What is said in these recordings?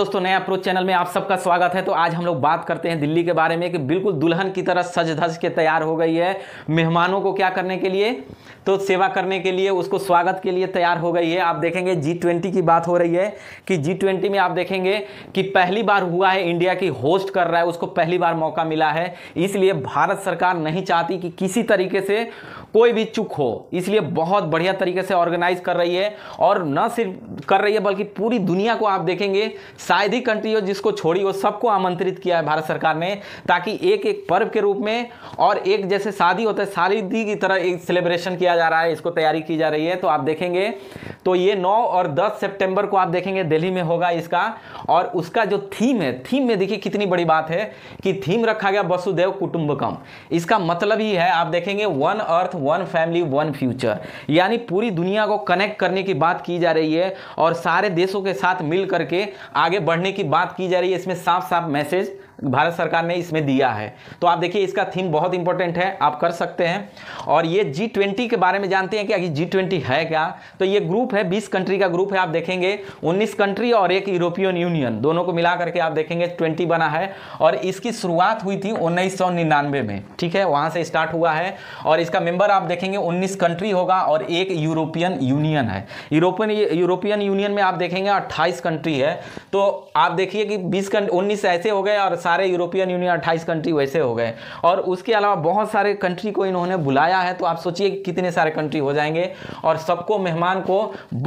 दोस्तों नया approach channel में आप सबका स्वागत है तो आज हम लोग बात करते हैं दिल्ली के बारे में कि बिल्कुल दुल्हन की तरह सज धज के तैयार हो गई है मेहमानों को क्या करने के लिए तो सेवा करने के लिए उसको स्वागत के लिए तैयार हो गई है आप देखेंगे जी ट्वेंटी की बात हो रही है कि जी ट्वेंटी में आप देखेंगे कि पहली बार हुआ है इंडिया की होस्ट कर रहा है उसको पहली बार मौका मिला है इसलिए भारत सरकार नहीं चाहती कि किसी तरीके से कोई भी चुक हो इसलिए बहुत बढ़िया तरीके से ऑर्गेनाइज कर रही है और न सिर्फ कर रही है बल्कि पूरी दुनिया को आप देखेंगे शायद ही कंट्री हो जिसको छोड़ी हो सबको आमंत्रित किया है भारत सरकार ने ताकि एक एक पर्व के रूप में और एक जैसे शादी होता है शादी की तरह एक सेलिब्रेशन किया जा रहा है इसको तैयारी की जा रही है तो आप देखेंगे तो ये 9 और 10 सितंबर को आप देखेंगे दिल्ली में होगा इसका और उसका जो थीम है थीम में देखिए कितनी बड़ी बात है कि थीम रखा गया वसुदेव कुटुंबकम इसका मतलब ही है आप देखेंगे one earth one family one future यानी पूरी दुनिया को कनेक्ट करने की बात की जा रही है और सारे देशों के साथ मिल करके आगे बढ़ने की बात की जा रही है इसमें साफ साफ मैसेज भारत सरकार ने इसमें दिया है तो आप देखिए इसका थीम बहुत इंपॉर्टेंट है आप कर सकते हैं और ये जी ट्वेंटी के बारे में जानते हैं क्या कि जी ट्वेंटी है क्या तो ये ग्रुप है बीस कंट्री का ग्रुप है आप देखेंगे उन्नीस कंट्री और एक यूरोपियन यूनियन दोनों को मिला करके आप देखेंगे ट्वेंटी बना है और इसकी शुरुआत हुई थी उन्नीस में ठीक है वहाँ से स्टार्ट हुआ है और इसका मेंबर आप देखेंगे उन्नीस कंट्री होगा और एक यूरोपियन यूनियन है यूरोपियन यूरोपियन यूनियन में आप देखेंगे अट्ठाईस कंट्री है तो आप देखिए कि बीस उन्नीस ऐसे हो गए और सारे यूरोपियन यूनियन अट्ठाईस कंट्री वैसे हो गए और उसके अलावा बहुत सारे कंट्री को इन्होंने बुलाया है तो आप सोचिए कितने सारे कंट्री हो जाएंगे और सबको मेहमान को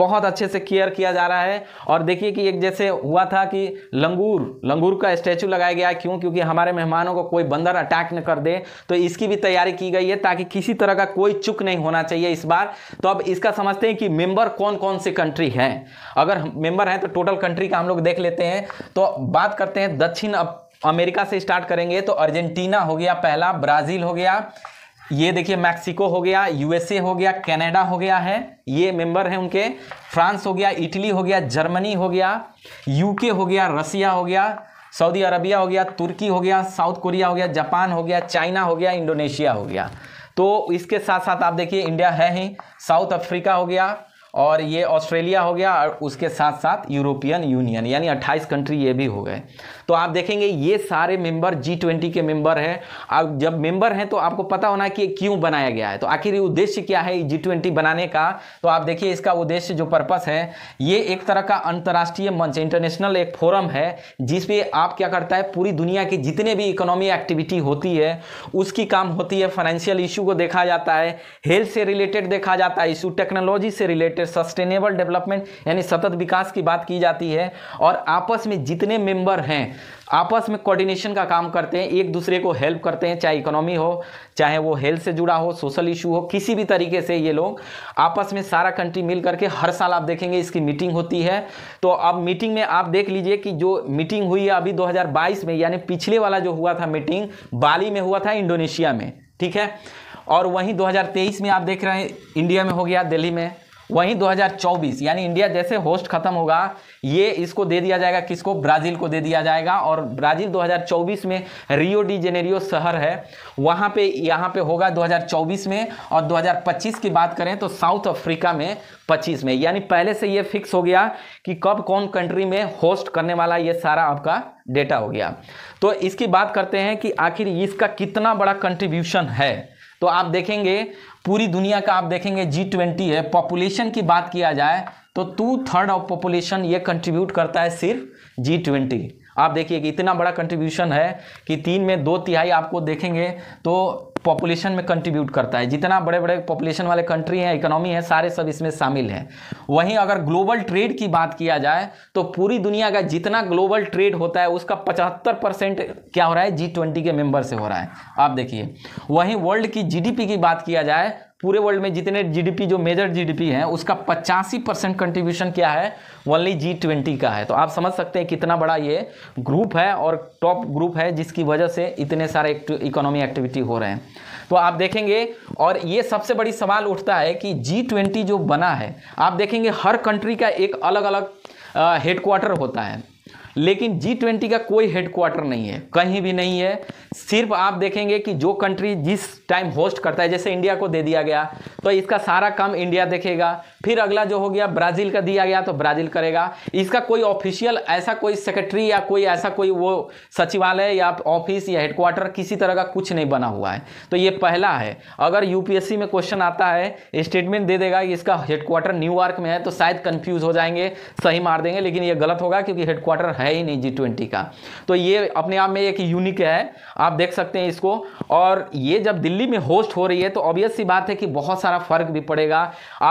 बहुत अच्छे से केयर किया जा रहा है और देखिए कि एक जैसे हुआ था कि लंगूर लंगूर का स्टैचू लगाया गया क्यों क्योंकि हमारे मेहमानों को कोई बंदर अटैक न कर दे तो इसकी भी तैयारी की गई है ताकि किसी तरह का कोई चुक नहीं होना चाहिए इस बार तो अब इसका समझते हैं कि मेंबर कौन कौन से कंट्री हैं अगर मेंबर हैं तो टोटल कंट्री का हम लोग देख लेते हैं तो बात करते हैं दक्षिण अमेरिका से स्टार्ट करेंगे तो अर्जेंटीना हो गया पहला ब्राज़ील हो गया ये देखिए मैक्सिको हो गया यूएसए हो गया कनाडा हो गया है ये मेंबर हैं उनके फ्रांस हो गया इटली हो गया जर्मनी हो गया यूके हो गया रसिया हो गया सऊदी अरबिया हो गया तुर्की हो गया साउथ कोरिया हो गया जापान हो गया चाइना हो गया इंडोनेशिया हो गया तो इसके साथ साथ आप देखिए इंडिया है ही साउथ अफ्रीका हो गया और ये ऑस्ट्रेलिया हो गया और उसके साथ साथ यूरोपियन यूनियन यानी 28 कंट्री ये भी हो गए तो आप देखेंगे ये सारे मेंबर जी ट्वेंटी के मेंबर हैं अब जब मेंबर हैं तो आपको पता होना कि क्यों बनाया गया है तो आखिर उद्देश्य क्या है जी ट्वेंटी बनाने का तो आप देखिए इसका उद्देश्य जो पर्पस है ये एक तरह का अंतर्राष्ट्रीय मंच इंटरनेशनल एक फोरम है जिसपे आप क्या करता है पूरी दुनिया की जितने भी इकोनॉमी एक्टिविटी होती है उसकी काम होती है फाइनेंशियल इशू को देखा जाता है हेल्थ से रिलेटेड देखा जाता है इशू टेक्नोलॉजी से रिलेटेड फिर सस्टेनेबल डेवलपमेंट यानी सतत विकास की बात की जाती है और आपस में जितने मेंबर हैं आपस में कोऑर्डिनेशन का काम करते हैं एक दूसरे को हेल्प करते हैं चाहे इकोनॉमी हो चाहे वो हेल्थ से जुड़ा हो सोशल इशू हो किसी भी तरीके से ये लोग आपस में सारा कंट्री मिल करके हर साल आप देखेंगे इसकी मीटिंग होती है तो अब मीटिंग में आप देख लीजिए कि जो मीटिंग हुई है अभी 2022 में यानी पिछले वाला जो हुआ था मीटिंग बाली में हुआ था इंडोनेशिया में ठीक है और वहीं दो में आप देख रहे हैं इंडिया में हो गया दिल्ली में वहीं 2024 यानी इंडिया जैसे होस्ट खत्म होगा ये इसको दे दिया जाएगा किसको ब्राज़ील को दे दिया जाएगा और ब्राज़ील 2024 में रियो डी जेनेरियो शहर है वहाँ पे यहाँ पे होगा 2024 में और 2025 की बात करें तो साउथ अफ्रीका में 25 में यानी पहले से ये फिक्स हो गया कि कब कौन कंट्री में होस्ट करने वाला ये सारा आपका डेटा हो गया तो इसकी बात करते हैं कि आखिर इसका कितना बड़ा कंट्रीब्यूशन है तो आप देखेंगे पूरी दुनिया का आप देखेंगे जी ट्वेंटी है पॉपुलेशन की बात किया जाए तो टू थर्ड ऑफ पॉपुलेशन ये कंट्रीब्यूट करता है सिर्फ जी ट्वेंटी आप देखिए कि इतना बड़ा कंट्रीब्यूशन है कि तीन में दो तिहाई आपको देखेंगे तो पॉपुलेशन में कंट्रीब्यूट करता है जितना बड़े बड़े पॉपुलेशन वाले कंट्री हैं इकोनॉमी है सारे सब इसमें शामिल हैं वहीं अगर ग्लोबल ट्रेड की बात किया जाए तो पूरी दुनिया का जितना ग्लोबल ट्रेड होता है उसका पचहत्तर परसेंट क्या हो रहा है जी ट्वेंटी के मेंबर से हो रहा है आप देखिए वहीं वर्ल्ड की जी की बात किया जाए पूरे वर्ल्ड में जितने जीडीपी जो मेजर जीडीपी है उसका पचासी परसेंट कंट्रीब्यूशन क्या है ओनली जी ट्वेंटी का है तो आप समझ सकते हैं कितना बड़ा ये ग्रुप है और टॉप ग्रुप है जिसकी वजह से इतने सारे इकोनॉमी एक्टिविटी हो रहे हैं तो आप देखेंगे और ये सबसे बड़ी सवाल उठता है कि जी ट्वेंटी जो बना है आप देखेंगे हर कंट्री का एक अलग अलग हेडक्वार्टर होता है लेकिन जी ट्वेंटी का कोई हेडक्वार्टर नहीं है कहीं भी नहीं है सिर्फ आप देखेंगे कि जो कंट्री जिस टाइम होस्ट करता है जैसे इंडिया को दे दिया गया तो इसका सारा काम इंडिया देखेगा फिर अगला जो हो गया ब्राज़ील का दिया गया तो ब्राज़ील करेगा इसका कोई ऑफिशियल ऐसा कोई सेक्रेटरी या कोई ऐसा कोई वो सचिवालय या ऑफिस या हेडक्वार्टर किसी तरह का कुछ नहीं बना हुआ है तो ये पहला है अगर यूपीएससी में क्वेश्चन आता है स्टेटमेंट दे देगा इसका हेडक्वार्टर न्यूयॉर्क में है तो शायद कन्फ्यूज़ हो जाएंगे सही मार देंगे लेकिन ये गलत होगा क्योंकि हेडक्वार्टर है ही नहीं जी ट्वेंटी का तो ये अपने आप में एक यूनिक है आप देख सकते हैं इसको और ये जब दिल्ली में होस्ट हो रही है तो ऑब्वियस सी बात है कि बहुत सारा फर्क भी पड़ेगा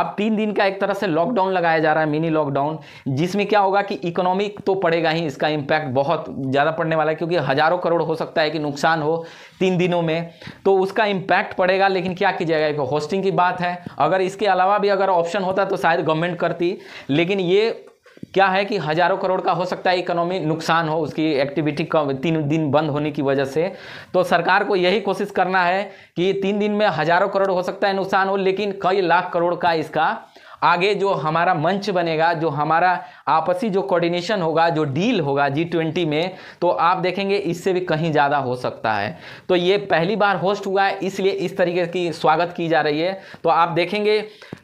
आप तीन दिन के का एक तरह से लॉकडाउन लगाया जा रहा है मिनी लॉकडाउन जिसमें क्या होगा कि इकोनॉमिक तो पड़ेगा ही इसका इम्पैक्ट बहुत ज़्यादा पड़ने वाला है क्योंकि हज़ारों करोड़ हो सकता है कि नुकसान हो तीन दिनों में तो उसका इम्पैक्ट पड़ेगा लेकिन क्या की जाएगा एक होस्टिंग की बात है अगर इसके अलावा भी अगर ऑप्शन होता तो शायद गवर्नमेंट करती लेकिन ये क्या है कि हज़ारों करोड़ का हो सकता है इकोनॉमी नुकसान हो उसकी एक्टिविटी कम तीन दिन बंद होने की वजह से तो सरकार को यही कोशिश करना है कि तीन दिन में हज़ारों करोड़ हो सकता है नुकसान हो लेकिन कई लाख करोड़ का इसका आगे जो हमारा मंच बनेगा जो हमारा आपसी जो कोऑर्डिनेशन होगा जो डील होगा जी ट्वेंटी में तो आप देखेंगे इससे भी कहीं ज़्यादा हो सकता है तो ये पहली बार होस्ट हुआ है इसलिए इस तरीके की स्वागत की जा रही है तो आप देखेंगे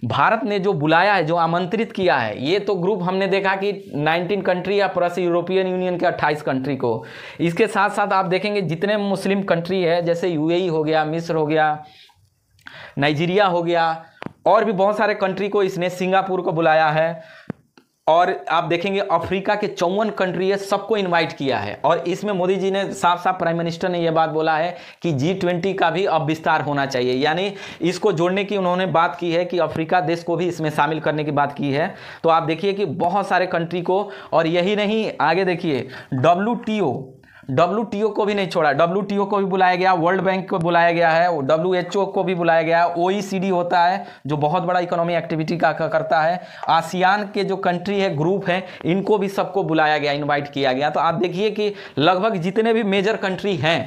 भारत ने जो बुलाया है जो आमंत्रित किया है ये तो ग्रुप हमने देखा कि 19 कंट्री या प्लस यूरोपियन यूनियन के 28 कंट्री को इसके साथ साथ आप देखेंगे जितने मुस्लिम कंट्री है जैसे यू e हो गया मिस्र हो गया नाइजीरिया हो गया और भी बहुत सारे कंट्री को इसने सिंगापुर को बुलाया है और आप देखेंगे अफ्रीका के चौवन कंट्री है सबको इनवाइट किया है और इसमें मोदी जी ने साफ साफ प्राइम मिनिस्टर ने यह बात बोला है कि जी ट्वेंटी का भी अब विस्तार होना चाहिए यानी इसको जोड़ने की उन्होंने बात की है कि अफ्रीका देश को भी इसमें शामिल करने की बात की है तो आप देखिए कि बहुत सारे कंट्री को और यही नहीं आगे देखिए डब्ल्यू डब्ल्यू को भी नहीं छोड़ा डब्ल्यू को भी बुलाया गया वर्ल्ड बैंक को बुलाया गया है डब्ल्यू को भी बुलाया गया है ओ e होता है जो बहुत बड़ा इकोनॉमी एक्टिविटी का करता है आसियान के जो कंट्री है ग्रुप है इनको भी सबको बुलाया गया इन्वाइट किया गया तो आप देखिए कि लगभग जितने भी मेजर कंट्री हैं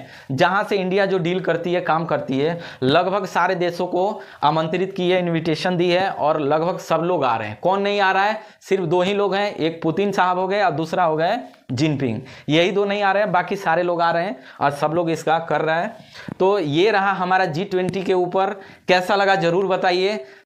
जहाँ से इंडिया जो डील करती है काम करती है लगभग सारे देशों को आमंत्रित की है इन्विटेशन दी है और लगभग सब लोग आ रहे हैं कौन नहीं आ रहा है सिर्फ दो ही लोग हैं एक पुतिन साहब हो गए और दूसरा हो गए जिनपिंग यही दो नहीं आ रहे हैं बाकी सारे लोग आ रहे हैं और सब लोग इसका कर रहे हैं तो ये रहा हमारा जी ट्वेंटी के ऊपर कैसा लगा ज़रूर बताइए